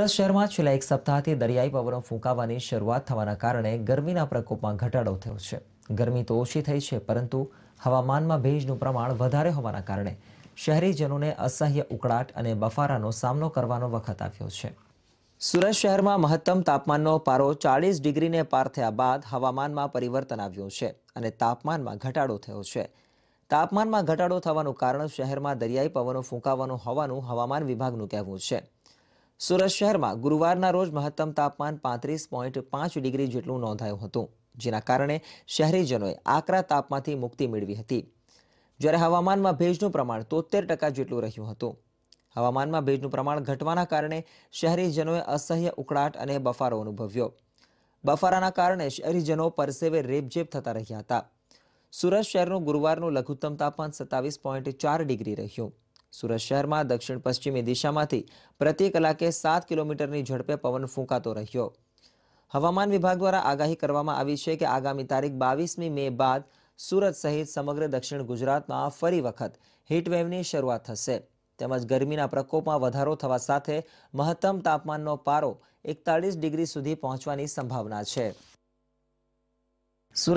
સુરત શહેરમાં છેલ્લા એક સપ્તાહથી દરિયાઈ પવનો ફૂંકાવાની શરૂઆત થવાના કારણે ગરમીના પ્રકોપમાં ઘટાડો થયો છે ગરમી તો ઓછી થઈ છે પરંતુ હવામાનમાં ભેજનું પ્રમાણ વધારે હોવાના કારણે શહેરીજનોને અસહ્ય ઉકળાટ અને બફારાનો સામનો કરવાનો વખત આવ્યો છે સુરત શહેરમાં મહત્તમ તાપમાનનો પારો ચાળીસ ડિગ્રીને પાર થયા બાદ હવામાનમાં પરિવર્તન આવ્યું છે અને તાપમાનમાં ઘટાડો થયો છે તાપમાનમાં ઘટાડો થવાનું કારણ શહેરમાં દરિયાઈ પવનો ફૂંકાવાનું હોવાનું હવામાન વિભાગનું કહેવું છે સુરત શહેરમાં ગુરુવારના રોજ મહત્તમ તાપમાન પાંત્રીસ પોઈન્ટ પાંચ ડિગ્રી જેટલું નોંધાયું હતું જેના કારણે શહેરીજનોએ આકરા તાપમાંથી મુક્તિ મેળવી હતી જ્યારે હવામાનમાં ભેજનું પ્રમાણ તોતેર ટકા જેટલું રહ્યું હતું હવામાનમાં ભેજનું પ્રમાણ ઘટવાના કારણે શહેરીજનોએ અસહ્ય ઉકળાટ અને બફારો અનુભવ્યો બફારાના કારણે શહેરીજનો પરસેવે રેબઝેબ થતા રહ્યા હતા સુરત શહેરનું ગુરુવારનું લઘુત્તમ તાપમાન સત્તાવીસ પોઈન્ટ ચાર ડિગ્રી રહ્યું સુરત શહેરમાં દક્ષિણ પશ્ચિમી દિશામાંથી પ્રતિ કલાકે સાત કિલોમીટરની ઝડપે પવન ફૂંકાતો રહ્યો હવામાન વિભાગ દ્વારા આગાહી કરવામાં આવી છે કે આગામી તારીખ બાવીસમી મે બાદ સુરત સહિત સમગ્ર દક્ષિણ ગુજરાતમાં ફરી વખત હીટવેવની શરૂઆત થશે તેમજ ગરમીના પ્રકોપમાં વધારો થવા સાથે મહત્તમ તાપમાનનો પારો એકતાળીસ ડિગ્રી સુધી પહોંચવાની સંભાવના છે સુરત